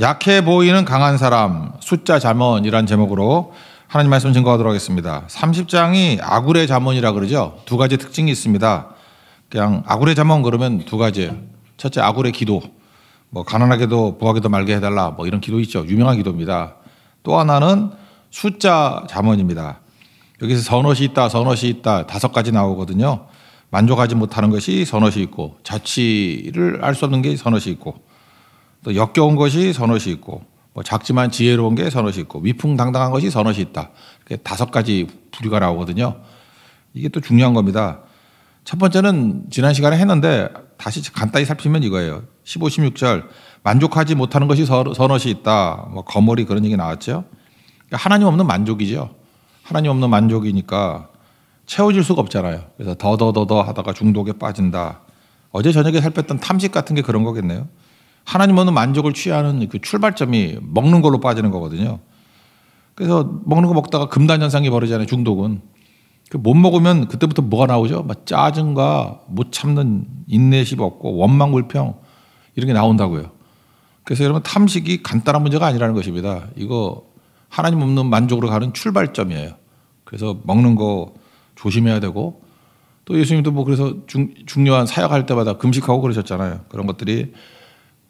약해 보이는 강한 사람 숫자 자문이란 제목으로 하나님 말씀 증거하도록 하겠습니다. 30장이 아굴의 자문이라 그러죠. 두 가지 특징이 있습니다. 그냥 아굴의 자문 그러면 두 가지예요. 첫째 아굴의 기도. 뭐 가난하게도 부하게도 말게 해달라. 뭐 이런 기도 있죠. 유명한 기도입니다. 또 하나는 숫자 자문입니다 여기서 선옷이 있다, 선옷이 있다 다섯 가지 나오거든요. 만족하지 못하는 것이 선옷이 있고 자취를 알 수 없는 게 선옷이 있고 또 역겨운 것이 선옷이 있고 뭐 작지만 지혜로운 게 선옷이 있고 위풍당당한 것이 선옷이 있다. 이렇게 다섯 가지 부류가 나오거든요. 이게 또 중요한 겁니다. 첫 번째는 지난 시간에 했는데 다시 간단히 살피면 이거예요. 15, 16절 만족하지 못하는 것이 선옷이 있다. 뭐 거머리 그런 얘기 나왔죠. 그러니까 하나님 없는 만족이죠. 하나님 없는 만족이니까 채워질 수가 없잖아요. 그래서 더더더더 하다가 중독에 빠진다. 어제 저녁에 살폈던 탐식 같은 게 그런 거겠네요. 하나님 없는 만족을 취하는 그 출발점이 먹는 걸로 빠지는 거거든요. 그래서 먹는 거 먹다가 금단 현상이 벌어지잖아요. 중독은 그못 먹으면 그때부터 뭐가 나오죠? 막 짜증과 못 참는 인내심 없고 원망 불평 이런 게 나온다고요. 그래서 여러분 탐식이 간단한 문제가 아니라는 것입니다. 이거 하나님 없는 만족으로 가는 출발점이에요. 그래서 먹는 거 조심해야 되고 또 예수님도 뭐 그래서 중, 중요한 사역할 때마다 금식하고 그러셨잖아요. 그런 것들이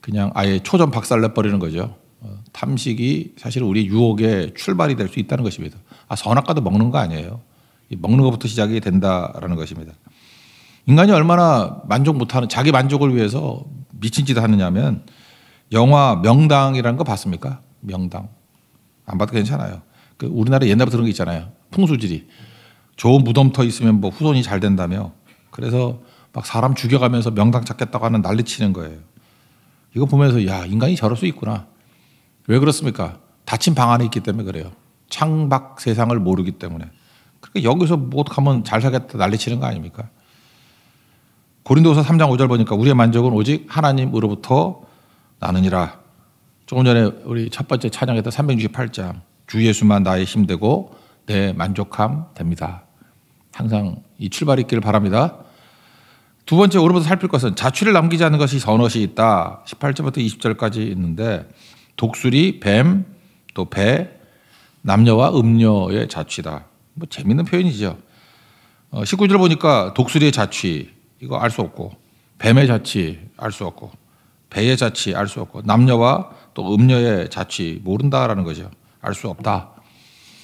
그냥 아예 초전 박살내 버리는 거죠. 어, 탐식이 사실 우리 유혹의 출발이 될 수 있다는 것입니다. 아, 선악과도 먹는 거 아니에요. 먹는 것부터 시작이 된다라는 것입니다. 인간이 얼마나 만족 못하는 자기 만족을 위해서 미친 짓 하느냐면 영화 명당이라는 거 봤습니까? 명당 안 봐도 괜찮아요. 그 우리나라 옛날부터 그런 게 있잖아요. 풍수질이 좋은 무덤터 있으면 뭐 후손이 잘 된다며 그래서 막 사람 죽여가면서 명당 찾겠다고 하는 난리 치는 거예요. 이거 보면서 야 인간이 저럴 수 있구나. 왜 그렇습니까? 닫힌 방 안에 있기 때문에 그래요. 창밖 세상을 모르기 때문에. 그러니까 여기서 못하면 잘 살겠다 난리치는 거 아닙니까? 고린도서 3장 5절 보니까 우리의 만족은 오직 하나님으로부터 나느니라. 조금 전에 우리 첫 번째 찬양했던 368장 주 예수만 나의 힘되고 내 만족함 됩니다. 항상 이 출발이 있기를 바랍니다. 두 번째 오로부터 살필 것은 자취를 남기지 않는 것이 선엇이 있다. 18절부터 20절까지 있는데 독수리, 뱀, 또 배, 남녀와 음녀의 자취다. 뭐 재밌는 표현이죠. 19절 어, 보니까 독수리의 자취 이거 알 수 없고 뱀의 자취 알 수 없고 배의 자취 알 수 없고 남녀와 또 음녀의 자취 모른다라는 거죠. 알 수 없다.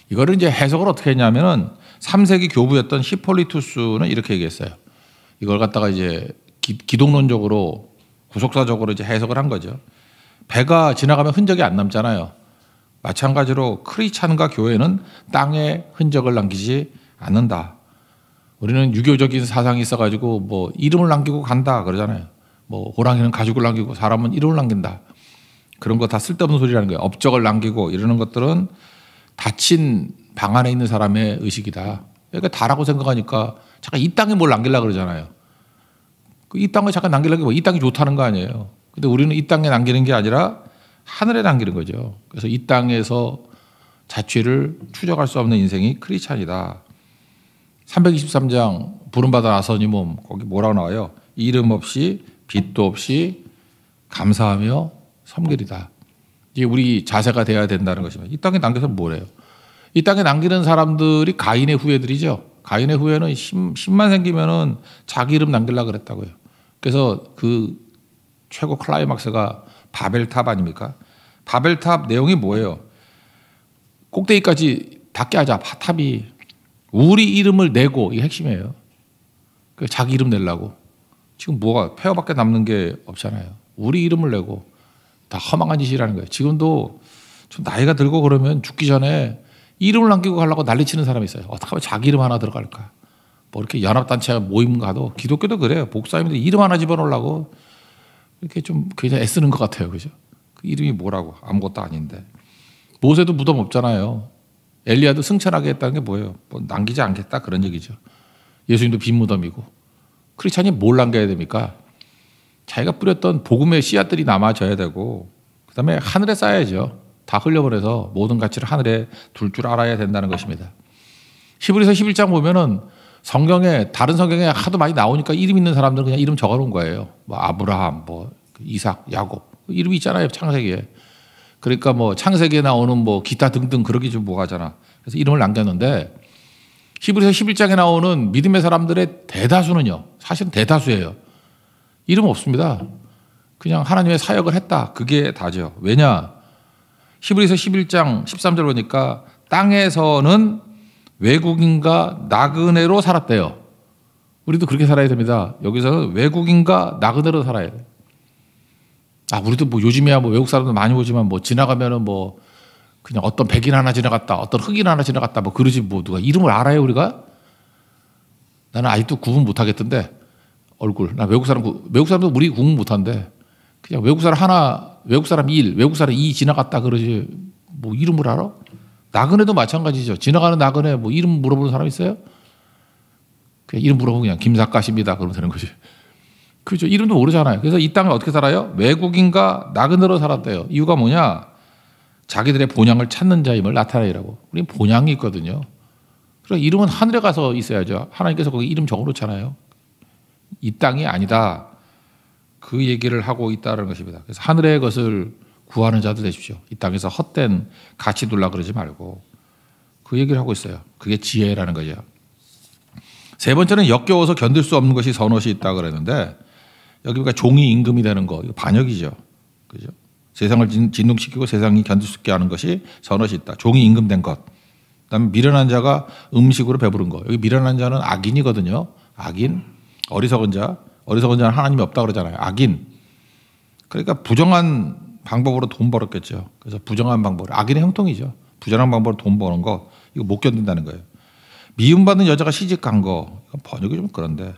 이거를 이제 해석을 어떻게 했냐면은 3세기 교부였던 히폴리투스는 이렇게 얘기했어요. 이걸 갖다가 이제 기, 독론적으로 구속사적으로 이제 해석을 한 거죠. 배가 지나가면 흔적이 안 남잖아요. 마찬가지로 크리찬과 교회는 땅에 흔적을 남기지 않는다. 우리는 유교적인 사상이 있어가지고 뭐 이름을 남기고 간다 그러잖아요. 뭐 호랑이는 가죽을 남기고 사람은 이름을 남긴다. 그런 거 다 쓸데없는 소리라는 거예요. 업적을 남기고 이러는 것들은 닫힌 방 안에 있는 사람의 의식이다. 그러니까 다라고 생각하니까 잠깐 이 땅에 뭘 남기려고 그러잖아요. 그 이 땅을 잠깐 남기려는 게이 뭐 땅이 좋다는 거 아니에요. 근데 우리는 이 땅에 남기는 게 아니라 하늘에 남기는 거죠. 그래서 이 땅에서 자취를 추적할 수 없는 인생이 크리스찬이다. 323장 부름받아 나서니 몸 거기 뭐라고 나와요? 이름 없이 빚도 없이 감사하며 섬기리다. 이게 우리 자세가 돼야 된다는 것입니다. 이 땅에 남겨서 뭐래요? 이 땅에 남기는 사람들이 가인의 후예들이죠. 가인의 후에는 1 0만 생기면은 자기 이름 남길라 그랬다고요. 그래서 그 최고 클라이막스가 바벨탑 아닙니까? 바벨탑 내용이 뭐예요? 꼭대기까지 닿게 하자. 바 탑이 우리 이름을 내고 이 핵심이에요. 그 자기 이름 내려고 지금 뭐가 폐허밖에 남는 게 없잖아요. 우리 이름을 내고 다 허망한 짓이라는 거예요. 지금도 좀 나이가 들고 그러면 죽기 전에 이름을 남기고 가려고 난리치는 사람이 있어요. 어떻게 하면 자기 이름 하나 들어갈까? 뭐 이렇게 연합단체 모임 가도 기독교도 그래요. 복사님들 이름 하나 집어넣으려고 이렇게 좀굉장 애쓰는 것 같아요. 그죠? 그 이름이 뭐라고? 아무것도 아닌데. 모세도 무덤 없잖아요. 엘리야도 승천하게 다는게 뭐예요? 뭐 남기지 않겠다 그런 얘기죠. 예수님도 빈 무덤이고. 크리스찬이 뭘 남겨야 됩니까? 자기가 뿌렸던 복음의 씨앗들이 남아져야 되고 그다음에 하늘에 쌓여야죠. 다흘려버려서 모든 가치를 하늘에 둘 줄 알아야 된다는 것입니다. 히브리서 11장 보면은 성경에 다른 성경에 하도 많이 나오니까 이름 있는 사람들은 그냥 이름 적어놓은 거예요. 뭐 아브라함, 뭐 이삭, 야곱 뭐 이름이 있잖아요 창세기에. 그러니까 뭐 창세기에 나오는 뭐 기타 등등 그러기 좀 뭐하잖아. 그래서 이름을 남겼는데 히브리서 11장에 나오는 믿음의 사람들의 대다수는요. 사실 대다수예요. 이름 없습니다. 그냥 하나님의 사역을 했다. 그게 다죠. 왜냐? 히브리서 11장 13절 보니까 땅에서는 외국인과 나그네로 살았대요. 우리도 그렇게 살아야 됩니다. 여기서는 외국인과 나그네로 살아야 돼. 아, 우리도 뭐 요즘이야 뭐 외국 사람도 많이 오지만 뭐 지나가면은 뭐 그냥 어떤 백인 하나 지나갔다, 어떤 흑인 하나 지나갔다, 뭐 그러지 뭐 누가 이름을 알아요 우리가? 나는 아직도 구분 못하겠던데 얼굴. 나 외국 사람 외국 사람도 우리 구분 못한데 그냥 외국 사람 하나 외국 사람 1, 외국 사람 2 지나갔다 그러지 뭐 이름을 알아? 나그네도 마찬가지죠. 지나가는 나그네 뭐 이름 물어보는 사람 있어요? 그냥 이름 물어보면 그냥 김사가십니다. 그러면 되는 거지. 그죠. 이름도 모르잖아요. 그래서 이 땅을 어떻게 살아요? 외국인과 나그네로 살았대요. 이유가 뭐냐? 자기들의 본향을 찾는 자임을 나타내라고. 우리는 본향이 있거든요. 그러니 이름은 하늘에 가서 있어야죠. 하나님께서 거기 이름 적어놓잖아요. 이 땅이 아니다. 그 얘기를 하고 있다는 것입니다. 그래서 하늘의 것을 구하는 자들 되십시오. 이 땅에서 헛된 가치 둘라 그러지 말고 그 얘기를 하고 있어요. 그게 지혜라는 거죠. 세 번째는 역겨워서 견딜 수 없는 것이 선옷이 있다 그랬는데 여기 보니까 종이 임금이 되는 거이거 반역이죠. 그죠? 세상을 진동시키고 세상이 견딜 수 있게 하는 것이 선옷이 있다. 종이 임금된 것. 그다음에 미련한 자가 음식으로 배부른 거. 여기 미련한 자는 악인이거든요. 악인, 어리석은 자. 어리석은 자는 하나님이 없다 그러잖아요. 악인. 그러니까 부정한 방법으로 돈 벌었겠죠. 그래서 부정한 방법, 으로 악인의 형통이죠. 부정한 방법으로 돈 버는 거 이거 못 견딘다는 거예요. 미움받는 여자가 시집 간 거, 번역이 좀 그런데.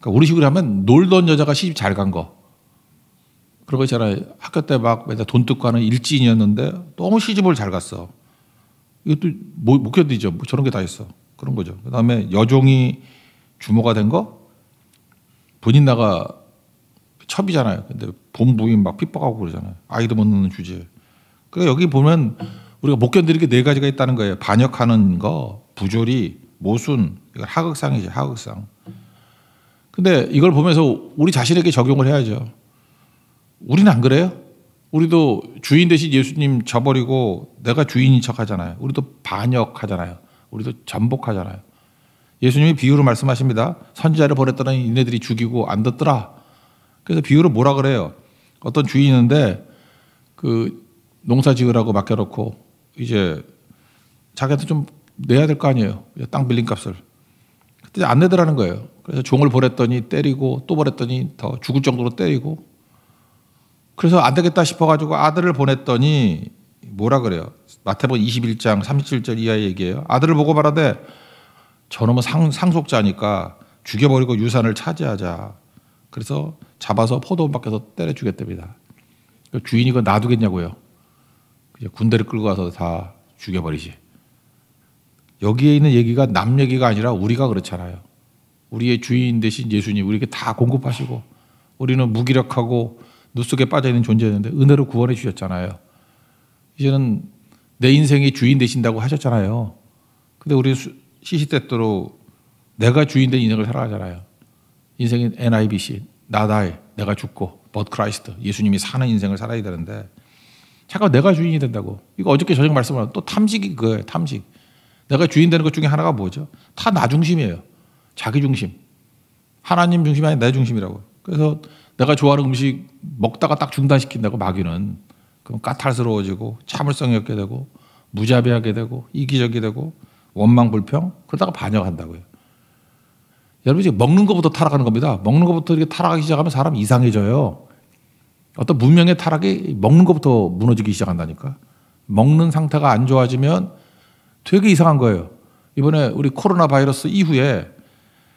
그러니까 우리 식으로 하면 놀던 여자가 시집 잘 간 거. 그런 거 있잖아요. 학교 때 막 맨날 돈 뜯고 하는 일진이었는데 너무 시집을 잘 갔어. 이것도 못 견디죠. 뭐 저런 게 다 있어. 그런 거죠. 그 다음에 여종이 주모가 된 거? 본인 나가 첩이잖아요. 근데 본부인 막 핍박하고 그러잖아요. 아이도 못 넣는 주제. 그러니까 여기 보면 우리가 못 견디는 게 네 가지가 있다는 거예요. 반역하는 거, 부조리, 모순, 이건 하극상이죠. 하극상. 근데 이걸 보면서 우리 자신에게 적용을 해야죠. 우리는 안 그래요? 우리도 주인 대신 예수님 저버리고 내가 주인인 척 하잖아요. 우리도 반역하잖아요. 우리도 전복하잖아요. 예수님이 비유로 말씀하십니다. 선지자를 버렸더니 얘네들이 죽이고 안 듣더라. 그래서 비유로 뭐라 그래요? 어떤 주인이 있는데 그 농사 지으라고 맡겨놓고 이제 자기한테 좀 내야 될 거 아니에요. 땅 빌린 값을. 그때 안 내더라는 거예요. 그래서 종을 버렸더니 때리고 또 버렸더니 더 죽을 정도로 때리고 그래서 안 되겠다 싶어가지고 아들을 보냈더니 뭐라 그래요? 마태복 21장 37절 이하의 얘기예요. 아들을 보고 말하되 저놈은 상, 속자니까 죽여버리고 유산을 차지하자. 그래서 잡아서 포도원 밖에서 때려 죽였답니다. 그 주인이 그 놔두겠냐고요. 군대를 끌고 가서 다 죽여버리지. 여기에 있는 얘기가 남 얘기가 아니라 우리가 그렇잖아요. 우리의 주인 대신 예수님 우리에게 다 공급하시고 우리는 무기력하고 눈속에 빠져있는 존재였는데 은혜로 구원해 주셨잖아요. 이제는 내인생이 주인 되신다고 하셨잖아요. 근데 우리 시시때때로 내가 주인된 인생을 살아가잖아요. 인생은 NIBC, 나다에 내가 죽고 but Christ, 예수님이 사는 인생을 살아야 되는데 잠깐 내가 주인이 된다고. 이거 어저께 저녁 말씀한 또 탐식이 그거예요. 탐식. 내가 주인 되는 것 중에 하나가 뭐죠? 다 나 중심이에요. 자기 중심. 하나님 중심이 아니라 내 중심이라고. 그래서 내가 좋아하는 음식 먹다가 딱 중단시킨다고 마귀는 그럼 까탈스러워지고 참을성이 없게 되고 무자비하게 되고 이기적이 되고 원망 불평 그러다가 반역한다고요. 여러분 지금 먹는 것부터 타락하는 겁니다. 먹는 것부터 이렇게 타락하기 시작하면 사람 이상해져요. 어떤 문명의 타락이 먹는 것부터 무너지기 시작한다니까. 먹는 상태가 안 좋아지면 되게 이상한 거예요. 이번에 우리 코로나 바이러스 이후에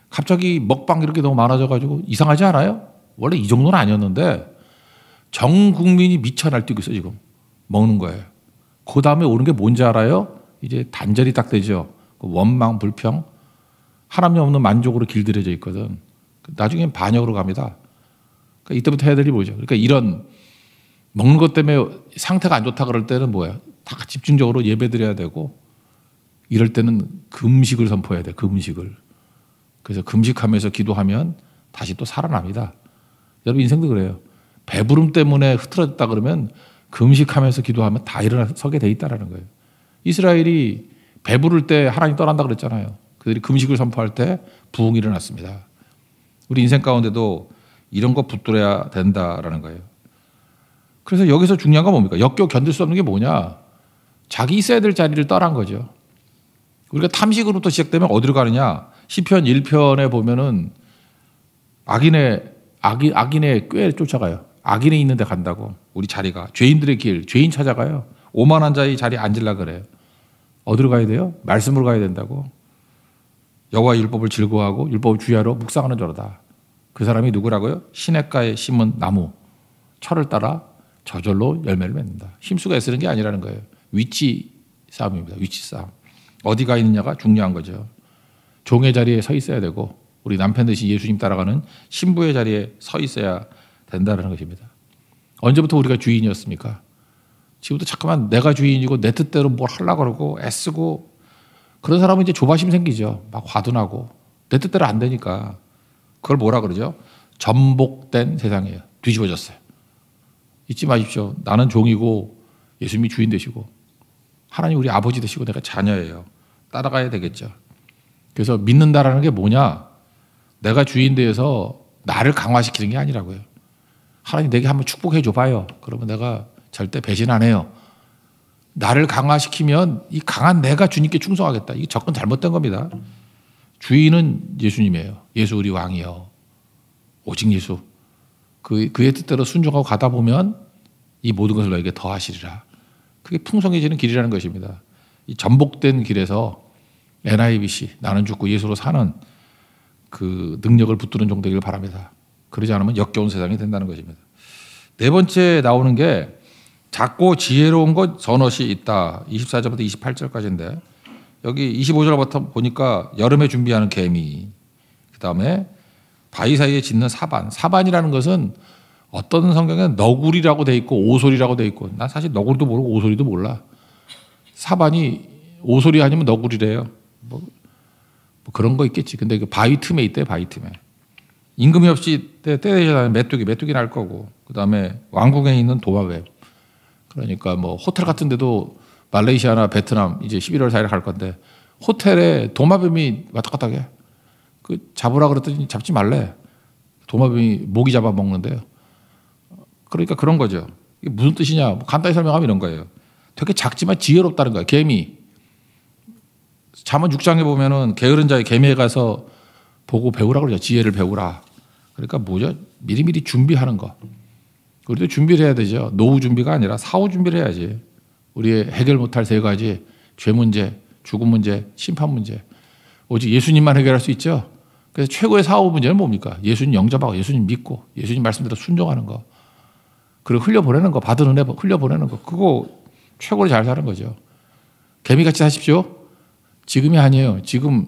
갑자기 먹방 이렇게 너무 많아져가지고 이상하지 않아요? 원래 이 정도는 아니었는데 전 국민이 미쳐 날뛰고 있어 지금 먹는 거예요. 그 다음에 오는 게 뭔지 알아요? 이제 단절이 딱 되죠. 그 원망, 불평. 하나님 없는 만족으로 길들여져 있거든. 그 나중엔 반역으로 갑니다. 그러니까 이때부터 해야 될이 일 뭐죠? 그러니까 이런 먹는 것 때문에 상태가 안 좋다 그럴 때는 뭐야? 다 집중적으로 예배 드려야 되고 이럴 때는 금식을 선포해야 돼. 금식을. 그래서 금식하면서 기도하면 다시 또 살아납니다. 여러분 인생도 그래요. 배부름 때문에 흐트러졌다 그러면 금식하면서 기도하면 다 일어나서게 돼 있다라는 거예요. 이스라엘이 배부를 때 하나님 떠난다 그랬잖아요. 그들이 금식을 선포할 때 부흥이 일어났습니다. 우리 인생 가운데도 이런 거 붙들어야 된다라는 거예요. 그래서 여기서 중요한 건 뭡니까? 역겨 견딜 수 없는 게 뭐냐? 자기 있어야 될 자리를 떠난 거죠. 우리가 탐식으로부터 시작되면 어디로 가느냐? 시편 1편에 보면은 악인의 악인, 악인의 꾀 쫓아가요. 악인에 있는데 간다고. 우리 자리가 죄인들의 길, 죄인 찾아가요. 오만한 자의 자리에 앉으려 그래요. 어디로 가야 돼요? 말씀으로 가야 된다고. 여호와 율법을 즐거워하고 율법을 주의하 묵상하는 자로다. 그 사람이 누구라고요? 시냇가에 심은 나무, 철을 따라 저절로 열매를 맺는다. 힘쓰고 애쓰는 게 아니라는 거예요. 위치 싸움입니다. 위치 싸움. 어디가 있느냐가 중요한 거죠. 종의 자리에 서 있어야 되고 우리 남편 대신 예수님 따라가는 신부의 자리에 서 있어야 된다는 것입니다. 언제부터 우리가 주인이었습니까? 지금도 자꾸만 내가 주인이고 내 뜻대로 뭘 하려고 그러고 애쓰고 그런 사람은 이제 조바심 생기죠. 막화도나고내 뜻대로 안 되니까 그걸 뭐라 그러죠? 전복된 세상이에요. 뒤집어졌어요. 잊지 마십시오. 나는 종이고 예수님이 주인 되시고 하나님 우리 아버지 되시고 내가 자녀예요. 따라가야 되겠죠. 그래서 믿는다라는 게 뭐냐? 내가 주인 되어서 나를 강화시키는 게 아니라고요. 하나님 내게 한번 축복해 줘봐요. 그러면 내가 절대 배신 안 해요. 나를 강화시키면 이 강한 내가 주님께 충성하겠다. 이 접근 잘못된 겁니다. 주인은 예수님이에요. 예수 우리 왕이요. 오직 예수. 그, 그의 뜻대로 순종하고 가다 보면 이 모든 것을 너에게 더하시리라. 그게 풍성해지는 길이라는 것입니다. 이 전복된 길에서 NIBC, 나는 죽고 예수로 사는 그 능력을 붙드는 정도이길 바랍니다. 그러지 않으면 역겨운 세상이 된다는 것입니다. 네 번째 나오는 게 작고 지혜로운 것 선옷이 있다. 24절부터 28절까지인데 여기 25절부터 보니까 여름에 준비하는 개미, 그 다음에 바위 사이에 짓는 사반. 사반이라는 것은 어떤 성경에는 너구리라고 돼 있고 오소리라고 돼 있고 난 사실 너구리도 모르고 오소리도 몰라. 사반이 오소리 아니면 너구리래요. 뭐, 뭐 그런 거 있겠지. 근데 그 바위 틈에 있대 바위 틈에. 임금이 없이 때내려다니는 메뚜기, 메뚜기 날 거고 그 다음에 왕궁에 있는 도마뱀. 그러니까 뭐 호텔 같은 데도 말레이시아나 베트남 이제 11월 4일 갈 건데 호텔에 도마뱀이 왔다 갔다 해. 그 잡으라 그랬더니 잡지 말래. 도마뱀이 모기 잡아 먹는데요. 그러니까 그런 거죠. 이게 무슨 뜻이냐? 뭐 간단히 설명하면 이런 거예요. 되게 작지만 지혜롭다는 거야 개미. 잠언 6장에 보면은 게으른 자의 개미에 가서 보고 배우라 그러죠. 지혜를 배우라. 그러니까 뭐죠? 미리미리 준비하는 거. 우리도 준비를 해야 되죠. 노후 준비가 아니라 사후 준비를 해야지. 우리의 해결 못할 세 가지 죄 문제, 죽음 문제, 심판 문제. 오직 예수님만 해결할 수 있죠. 그래서 최고의 사후 문제는 뭡니까? 예수님 영접하고 예수님 믿고 예수님 말씀대로 순종하는 거. 그리고 흘려보내는 거, 받은 은혜 흘려보내는 거. 그거 최고로 잘 사는 거죠. 개미같이 사십시오. 지금이 아니에요. 지금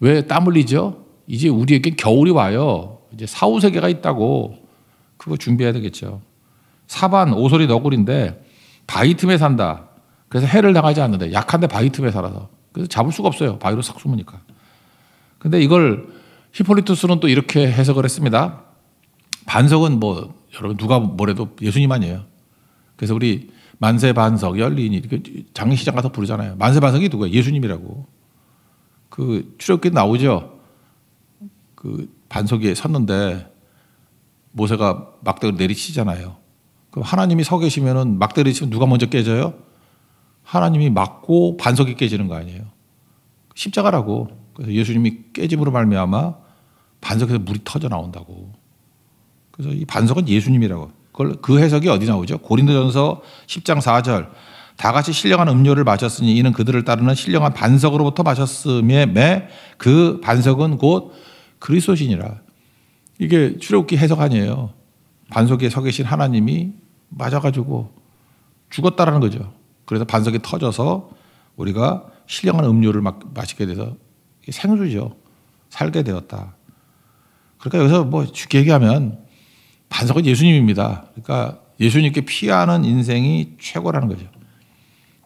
왜 땀 흘리죠? 이제 우리에게 겨울이 와요. 이제 사후 세계가 있다고. 그거 준비해야 되겠죠. 사반 오소리 너구리인데 바위 틈에 산다. 그래서 해를 당하지 않는데 약한데 바위 틈에 살아서 그래서 잡을 수가 없어요. 바위로 싹 숨으니까. 근데 이걸 히폴리투스는 또 이렇게 해석을 했습니다. 반석은 뭐 여러분 누가 뭐래도 예수님 아니에요. 그래서 우리 만세 반석 열린 이렇게 장례식장 가서 부르잖아요. 만세 반석이 누구야? 예수님이라고. 그 출애굽기 나오죠. 그 반석 위에 섰는데 모세가 막대를 내리치잖아요. 그럼 하나님이 서 계시면은 막 때리시면 누가 먼저 깨져요? 하나님이 맞고 반석이 깨지는 거 아니에요. 십자가라고. 그래서 예수님이 깨짐으로 말미암아 반석에서 물이 터져 나온다고. 그래서 이 반석은 예수님이라고. 그걸 그 해석이 어디 나오죠? 고린도전서 10장 4절. 다 같이 신령한 음료를 마셨으니 이는 그들을 따르는 신령한 반석으로부터 마셨음에 그 반석은 곧 그리스도시니라. 이게 출애굽기 해석 아니에요. 반석에 서 계신 하나님이 맞아가지고 죽었다라는 거죠. 그래서 반석이 터져서 우리가 신령한 음료를 마시게 돼서 생수죠. 살게 되었다. 그러니까 여기서 뭐 쉽게 얘기하면 반석은 예수님입니다. 그러니까 예수님께 피하는 인생이 최고라는 거죠.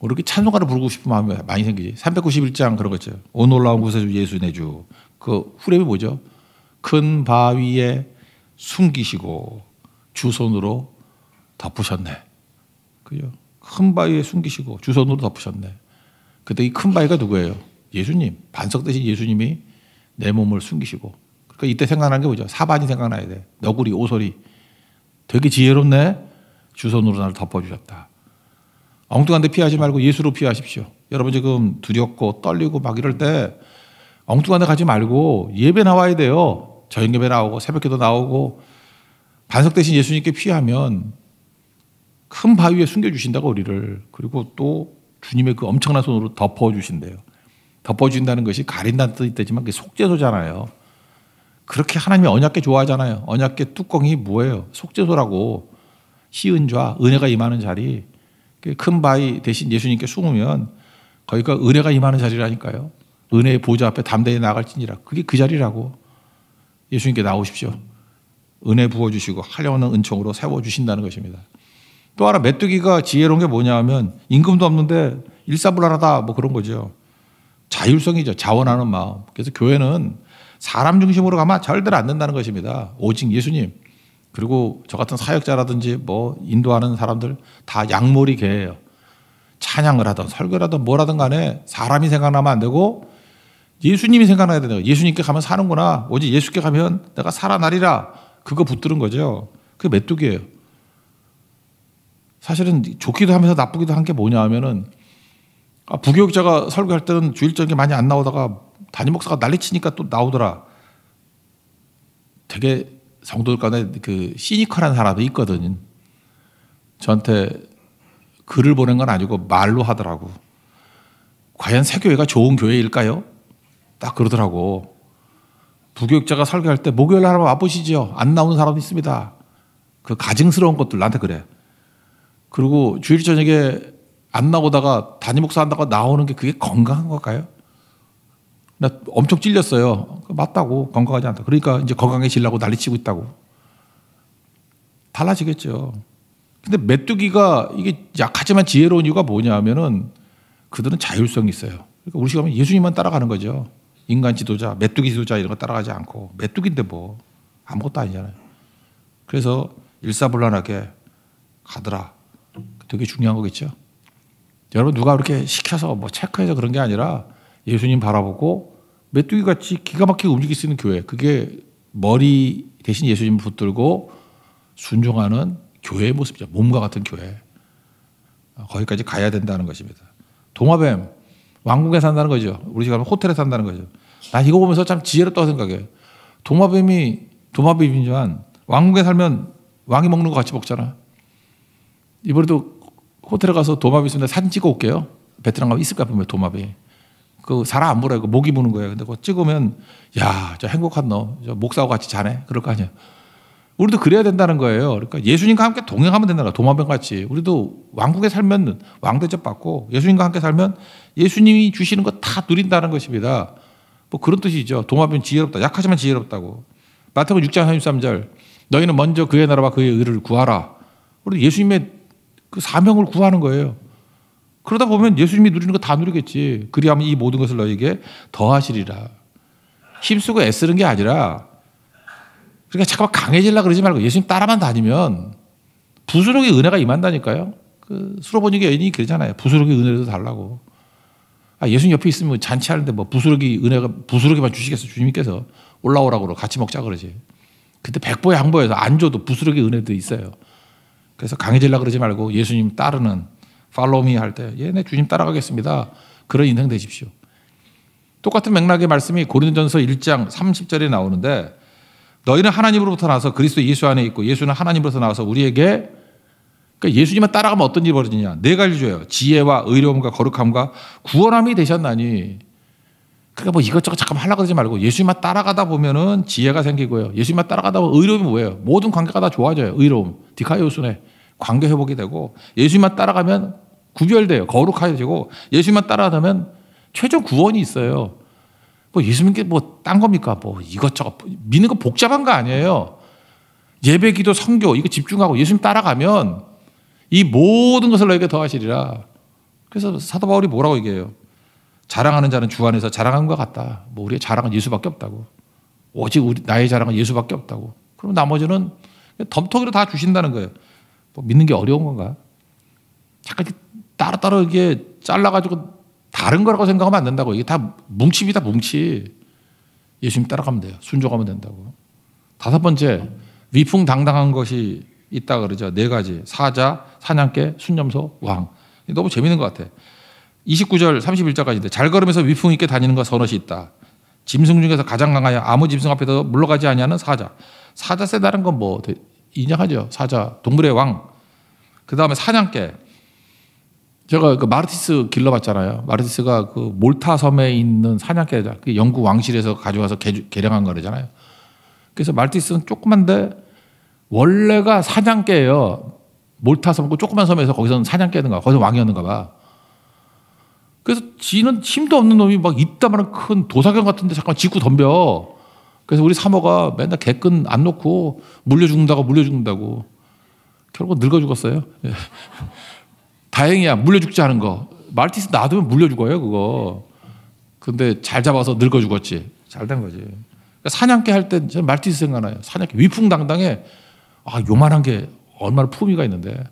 뭐 이렇게 찬송가를 부르고 싶은 마음이 많이 생기지. 391장 그런 거죠. 온 올라온 구세주 예수 내 주. 그 후렴이 뭐죠? 큰 바위에 숨기시고 주 손으로 덮으셨네. 그죠? 큰 바위에 숨기시고 주선으로 덮으셨네. 그때 이 큰 바위가 누구예요? 예수님. 반석 대신 예수님이 내 몸을 숨기시고. 그러니까 이때 생각나는 게 뭐죠? 사반이 생각나야 돼. 너구리, 오소리. 되게 지혜롭네. 주선으로 나를 덮어주셨다. 엉뚱한 데 피하지 말고 예수로 피하십시오. 여러분 지금 두렵고 떨리고 막 이럴 때 엉뚱한 데 가지 말고 예배 나와야 돼요. 저녁 예배 나오고 새벽 에도 나오고 반석 대신 예수님께 피하면 큰 바위에 숨겨주신다고 우리를 그리고 또 주님의 그 엄청난 손으로 덮어주신대요. 덮어준다는 것이 가린다는 뜻이 되지만 그게 속죄소잖아요. 그렇게 하나님이 언약계 좋아하잖아요. 언약계 뚜껑이 뭐예요? 속죄소라고 시은좌 은혜가 임하는 자리 큰 바위 대신 예수님께 숨으면 거기가 은혜가 임하는 자리라니까요. 은혜의 보좌 앞에 담대히 나갈지니라. 그게 그 자리라고. 예수님께 나오십시오. 은혜 부어주시고 하려는 은총으로 세워주신다는 것입니다. 또 하나 메뚜기가 지혜로운 게 뭐냐 하면 임금도 없는데 일사불란하다 뭐 그런 거죠. 자율성이죠. 자원하는 마음. 그래서 교회는 사람 중심으로 가면 절대로 안 된다는 것입니다. 오직 예수님. 그리고 저 같은 사역자라든지 뭐 인도하는 사람들 다 양몰이 개예요. 찬양을 하든 설교를 하든 뭐라든 간에 사람이 생각나면 안 되고 예수님이 생각나야 되는 거예요. 예수님께 가면 사는구나. 오직 예수께 가면 내가 살아나리라. 그거 붙드는 거죠. 그게 메뚜기예요. 사실은 좋기도 하면서 나쁘기도 한 게 뭐냐 하면은 아, 부교육자가 설교할 때는 주일적인 게 많이 안 나오다가 담임 목사가 난리치니까 또 나오더라. 되게 성도들 간에 그 시니컬한 사람도 있거든. 저한테 글을 보낸 건 아니고 말로 하더라고. 과연 새 교회가 좋은 교회일까요? 딱 그러더라고. 부교육자가 설교할 때 목요일 날 한번 와보시죠안 나오는 사람도 있습니다. 그 가증스러운 것들 나한테 그래. 그리고 주일 저녁에 안 나오다가 단임 목사 한다고 나오는 게 그게 건강한 걸까요? 나 엄청 찔렸어요. 맞다고 건강하지 않다. 그러니까 이제 건강해지려고 난리치고 있다고. 달라지겠죠. 근데 메뚜기가 이게 약하지만 지혜로운 이유가 뭐냐면은 그들은 자율성이 있어요. 그러니까 우리 시간은 예수님만 따라가는 거죠. 인간 지도자, 메뚜기 지도자 이런 거 따라가지 않고 메뚜기인데 뭐 아무것도 아니잖아요. 그래서 일사불란하게 가더라. 되게 중요한 거겠죠. 여러분 누가 그렇게 시켜서 뭐 체크해서 그런 게 아니라 예수님 바라보고 메뚜기 같이 기가 막히게 움직일 수 있는 교회. 그게 머리 대신 예수님 붙들고 순종하는 교회의 모습이죠. 몸과 같은 교회. 거기까지 가야 된다는 것입니다. 동마뱀 왕궁에 산다는 거죠. 우리 집가면 호텔에 산다는 거죠. 나 이거 보면서 참 지혜롭다고 생각해. 도마뱀이 도마뱀이지만 왕궁에 살면 왕이 먹는 거 같이 먹잖아. 이번에도 호텔에 가서 도마뱀 있으면 사진 찍어 올게요. 베트남 가면 있을까 보면 도마뱀. 그 사람 안 보라 이거 모기 무는 거예요. 근데 그거 찍으면 야, 저 행복한 너. 저 목사하고 같이 자네. 그럴 거 아니야. 우리도 그래야 된다는 거예요. 그러니까 예수님과 함께 동행하면 된다는 거야. 도마뱀 같이. 우리도 왕국에 살면 왕 대접 받고 예수님과 함께 살면 예수님이 주시는 거 다 누린다는 것입니다. 뭐 그런 뜻이죠. 도마뱀 지혜롭다. 약하지만 지혜롭다고. 마태복음 6장 33절. 너희는 먼저 그의 나라와 그의 의를 구하라. 우리 예수님의 그 사명을 구하는 거예요. 그러다 보면 예수님이 누리는 거 다 누리겠지. 그리하면 이 모든 것을 너에게 더하시리라. 힘쓰고 애쓰는 게 아니라 그러니까 잠깐만 강해질라 그러지 말고 예수님 따라만 다니면 부스러기 은혜가 임한다니까요. 그 수로보니게 여인이 그러잖아요. 부스러기 은혜도 달라고. 아, 예수님 옆에 있으면 뭐 잔치하는데 뭐 부스러기 은혜가 부스러기만 주시겠어 주님께서 올라오라고 같이 먹자 그러지. 근데 백보 양보해서 안 줘도 부스러기 은혜도 있어요. 그래서 강해질라 그러지 말고 예수님 따르는 팔로미 할 때 얘네 주님 따라가겠습니다. 그런 인생 되십시오. 똑같은 맥락의 말씀이 고린도전서 1장 30절에 나오는데 너희는 하나님으로부터 나서 그리스도 예수 안에 있고 예수는 하나님으로부터 나와서 우리에게 그러니까 예수님만 따라가면 어떤 일이 벌어지냐? 네 가지죠. 지혜와 의로움과 거룩함과 구원함이 되셨나니 그러니까 뭐 이것저것 잠깐 하려고 그러지 말고 예수님만 따라가다 보면은 지혜가 생기고요. 예수님만 따라가다 보면 의로움이 뭐예요? 모든 관계가 다 좋아져요. 의로움. 디카이오순에 관계 회복이 되고 예수님만 따라가면 구별돼요. 거룩해지고 예수님만 따라가면 최종 구원이 있어요. 뭐 예수님께 뭐 딴 겁니까? 뭐 이것저것 뭐 믿는 거 복잡한 거 아니에요. 예배 기도 성교 이거 집중하고 예수님 따라가면 이 모든 것을 너에게 더하시리라. 그래서 사도 바울이 뭐라고 얘기해요? 자랑하는 자는 주 안에서 자랑한 것 같다. 뭐 우리의 자랑은 예수밖에 없다고. 오직 우리 나의 자랑은 예수밖에 없다고. 그럼 나머지는 덤터기로 다 주신다는 거예요. 뭐 믿는 게 어려운 건가? 잠깐 따로 따로 이게 잘라가지고 다른 거라고 생각하면 안 된다고. 이게 다 뭉침이다 뭉치. 예수님 따라가면 돼요. 순종하면 된다고. 다섯 번째 위풍당당한 것이 있다 그러죠. 네 가지 사자, 사냥개, 순념소, 왕. 너무 재밌는 것 같아. 29절 31절까지인데 잘 걸으면서 위풍 있게 다니는 것 선옷이 있다. 짐승 중에서 가장 강하여 아무 짐승 앞에서 물러가지 아니하는 사자. 사자 세다는 건뭐 인정하죠. 사자 동물의 왕. 그 다음에 사냥개. 제가 그 마르티스 길러봤잖아요. 마르티스가 그 몰타 섬에 있는 사냥개자, 그 영국 왕실에서 가져와서 개, 량한 거잖아요. 그래서 마르티스는 조그만데 원래가 사냥개예요. 몰타 섬고 조그만 섬에서 거기서는 사냥개였는가, 거기서 왕이었는가 봐. 그래서 지는 힘도 없는 놈이 막 있다만한 큰 도사견 같은데 잠깐 짓고 덤벼. 그래서 우리 사모가 맨날 개끈 안 놓고 물려 죽는다고 물려 죽는다고. 결국 늙어 죽었어요. 예. 다행이야. 물려 죽지 않은 거. 말티스 놔두면 물려 죽어요, 그거. 근데 잘 잡아서 늙어 죽었지. 잘 된 거지. 그러니까 사냥개 할때 말티스 생각나요. 사냥개 위풍당당해. 아, 요만한 게 얼마나 품위가 있는데.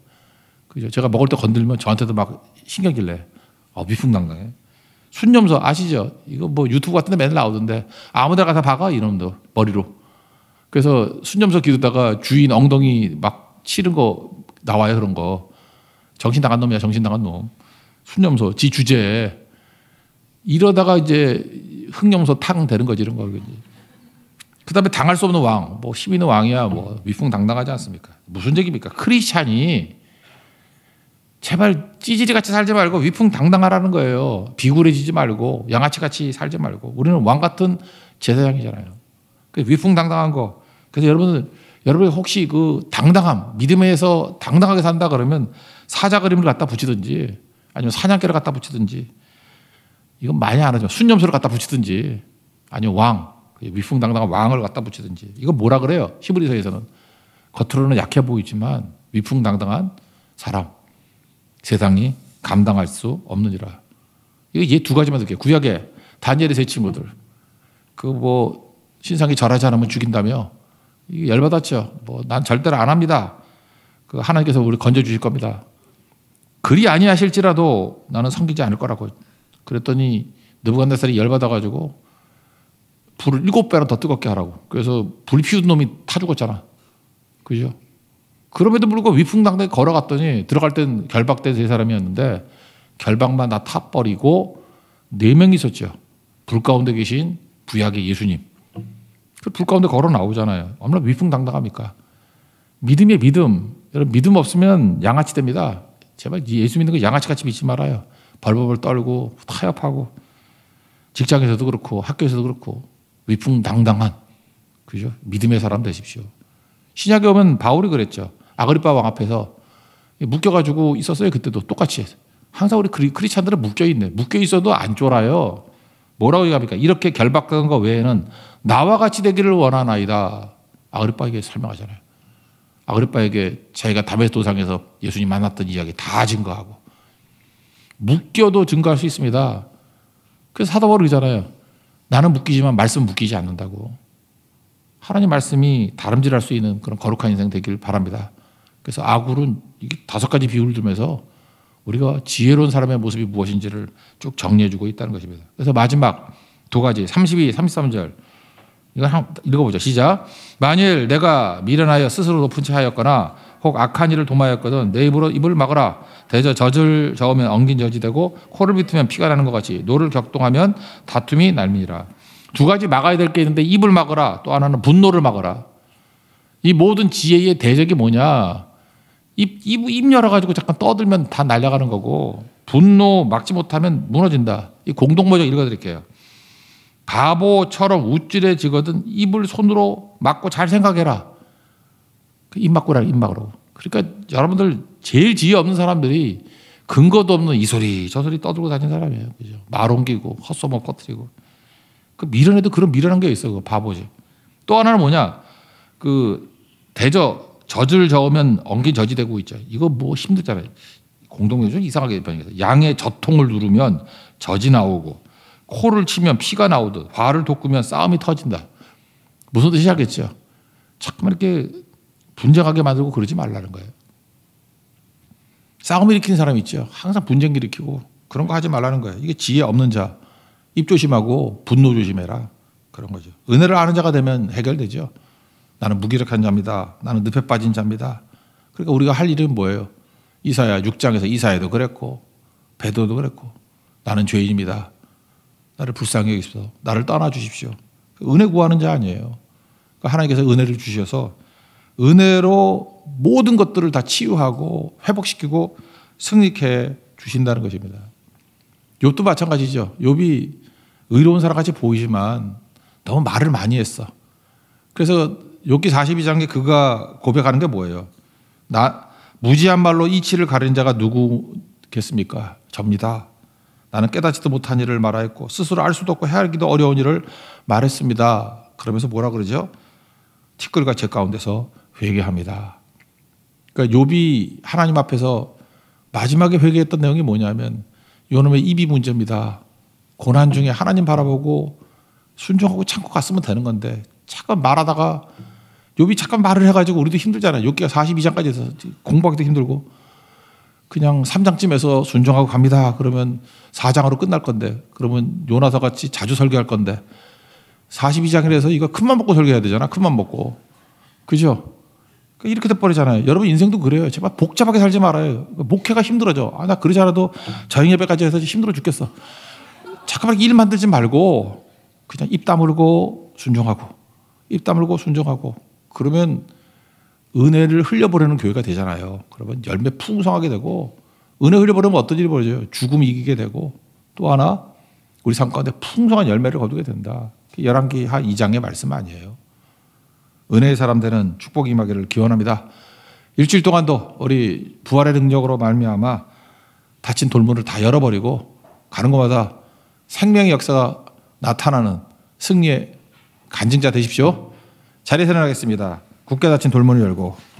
그죠? 제가 먹을 때 건들면 저한테도 막 신경질 내. 어, 미풍당당해. 순념서 아시죠? 이거 뭐 유튜브 같은 데 맨날 나오던데 아무 데나 가서 박아 이놈도 머리로. 그래서 순념서 기르다가 주인 엉덩이 막 치는 거 나와요 그런 거. 정신 나간 놈이야 정신 나간 놈. 순념서 지 주제에 이러다가 이제 흑염소 탕 되는 거지 이런 거. 그다음에 당할 수 없는 왕, 뭐힘 있는 왕이야, 뭐 위풍당당하지 않습니까? 무슨 얘기입니까? 크리스찬이 제발 찌질이 같이 살지 말고 위풍당당하라는 거예요. 비굴해지지 말고 양아치 같이 살지 말고 우리는 왕 같은 제사장이잖아요. 그 위풍당당한 거. 그래서 여러분들 여러분 혹시 그 당당함 믿음에서 당당하게 산다 그러면 사자 그림을 갖다 붙이든지 아니면 사냥개를 갖다 붙이든지 이건 많이 안 하죠. 순념소를 갖다 붙이든지 아니면 왕 그 위풍당당한 왕을 갖다 붙이든지 이거 뭐라 그래요? 히브리서에서는 겉으로는 약해 보이지만 위풍당당한 사람. 세상이 감당할 수 없느니라. 이두 가지만 듣게 구약에 다니엘의 세 친구들. 그 뭐 신상이 잘하지 않으면 죽인다며 열받았죠. 뭐난 절대로 안 합니다. 그 하나님께서 우리 건져 주실 겁니다. 그리 아니하실지라도 나는 섬기지 않을 거라고 그랬더니 느부갓네살이 열받아 가지고 불을 일곱 배나 더 뜨겁게 하라고. 그래서 불 피우는 놈이 타 죽었잖아. 그죠? 그럼에도 불구하고 위풍당당히 걸어갔더니 들어갈 땐 결박된 세 사람이었는데 결박만 다 타버리고 네 명이 있었죠. 불 가운데 계신 부약의 예수님. 그 불 가운데 걸어 나오잖아요. 얼마나 위풍당당합니까? 믿음의 믿음. 여러분 믿음 없으면 양아치 됩니다. 제발 예수 믿는 거 양아치같이 믿지 말아요. 벌벌벌 떨고 타협하고 직장에서도 그렇고 학교에서도 그렇고 위풍당당한 그죠? 믿음의 사람 되십시오. 신약에 오면 바울이 그랬죠. 아그리파 왕 앞에서 묶여가지고 있었어요. 그때도 똑같이. 항상 우리 크리스찬들은 묶여있네. 묶여있어도 안 쫄아요. 뭐라고 얘기합니까? 이렇게 결박한 것 외에는 나와 같이 되기를 원하나이다. 아그리파에게 설명하잖아요. 아그리파에게 자기가 담메 도상에서 예수님 만났던 이야기 다 증거하고 묶여도 증거할 수 있습니다. 그래서 사도 바로 그러잖아요. 나는 묶이지만 말씀 묶이지 않는다고. 하나님 말씀이 다름질할 수 있는 그런 거룩한 인생 되길 바랍니다. 그래서 아굴은 다섯 가지 비유를 들면서 우리가 지혜로운 사람의 모습이 무엇인지를 쭉 정리해주고 있다는 것입니다. 그래서 마지막 두 가지 32, 33절 이거 한 읽어보죠. 시작. 만일 내가 미련하여 스스로 높은 채 하였거나 혹 악한 일을 도마였거든 내 입으로 입을 막으라. 대저 젖을 저으면 엉긴 젖이 되고 코를 비틀면 피가 나는 것 같이 노를 격동하면 다툼이 날미니라. 두 가지 막아야 될 게 있는데 입을 막으라. 또 하나는 분노를 막으라. 이 모든 지혜의 대적이 뭐냐? 입, 입, 입 열어가지고 잠깐 떠들면 다 날아가는 거고 분노 막지 못하면 무너진다. 이 공동모적 읽어드릴게요. 바보처럼 우쭐해지거든 입을 손으로 막고 잘 생각해라. 그 입 막고라, 입 막으라고. 그러니까 여러분들 제일 지혜 없는 사람들이 근거도 없는 이 소리 저 소리 떠들고 다니는 사람이에요. 그죠? 말 옮기고 헛소문 퍼뜨리고. 그 미련에도 그런 미련한 게 있어. 그 바보지. 또 하나는 뭐냐? 그 대저 젖을 저으면 엉기 젖이 되고 있죠. 이거 뭐 힘들잖아요. 공동묘좀 이상하게 변해서 양의 젖통을 누르면 젖이 나오고 코를 치면 피가 나오듯 화를 돋구면 싸움이 터진다. 무슨 뜻이 알겠죠? 자꾸만 이렇게 분쟁하게 만들고 그러지 말라는 거예요. 싸움 일으키는 사람 있죠. 항상 분쟁 일으키고 그런 거 하지 말라는 거예요. 이게 지혜 없는 자. 입 조심하고 분노 조심해라. 그런 거죠. 은혜를 아는 자가 되면 해결되죠. 나는 무기력한 자입니다. 나는 늪에 빠진 자입니다. 그러니까 우리가 할 일은 뭐예요? 이사야 6장에서 이사야도 그랬고 베드로도 그랬고 나는 죄인입니다. 나를 불쌍히 여기십시오. 나를 떠나 주십시오. 은혜 구하는 자 아니에요. 그러니까 하나님께서 은혜를 주셔서 은혜로 모든 것들을 다 치유하고 회복시키고 승리케 주신다는 것입니다. 욥도 마찬가지죠. 욥이 의로운 사람같이 보이지만 너무 말을 많이 했어. 그래서 욕기 42장에 그가 고백하는 게 뭐예요? 나 무지한 말로 이치를 가린 자가 누구겠습니까? 접니다. 나는 깨닫지도 못한 일을 말하였고 스스로 알 수도 없고 헤아리기도 어려운 일을 말했습니다. 그러면서 뭐라 그러죠? 티끌과 제 가운데서 회개합니다. 그러니까 욥이 하나님 앞에서 마지막에 회개했던 내용이 뭐냐면 요놈의 입이 문제입니다. 고난 중에 하나님 바라보고 순종하고 참고 갔으면 되는 건데 잠깐 말하다가 욥이 잠깐 말을 해가지고 우리도 힘들잖아요. 욥기가 42장까지 해서 공부하기도 힘들고 그냥 3장쯤에서 순종하고 갑니다. 그러면 4장으로 끝날 건데 그러면 요나서 같이 자주 설교할 건데 42장이라서 이거 큰맘 먹고 설교해야 되잖아. 큰맘 먹고. 그죠? 그러니까 이렇게 돼버리잖아요. 여러분 인생도 그래요. 제발 복잡하게 살지 말아요. 그러니까 목회가 힘들어져. 아, 나 그러지 않아도 자영예배까지 해서 힘들어 죽겠어. 잠깐만 일 만들지 말고 그냥 입 다물고 순종하고 입 다물고 순종하고 그러면 은혜를 흘려보내는 교회가 되잖아요. 그러면 열매 풍성하게 되고 은혜 흘려보내면 어떤 일이 벌어져요? 죽음이 이기게 되고 또 하나 우리 삶 가운데 풍성한 열매를 거두게 된다. 열왕기 하 2장의 말씀 아니에요. 은혜의 사람 되는 축복 임하기를 기원합니다. 일주일 동안도 우리 부활의 능력으로 말미암아 닫힌 돌문을 다 열어버리고 가는 곳마다 생명의 역사가 나타나는 승리의 간증자 되십시오. 자리에서 일어나겠습니다. 굳게 닫힌 돌문을 열고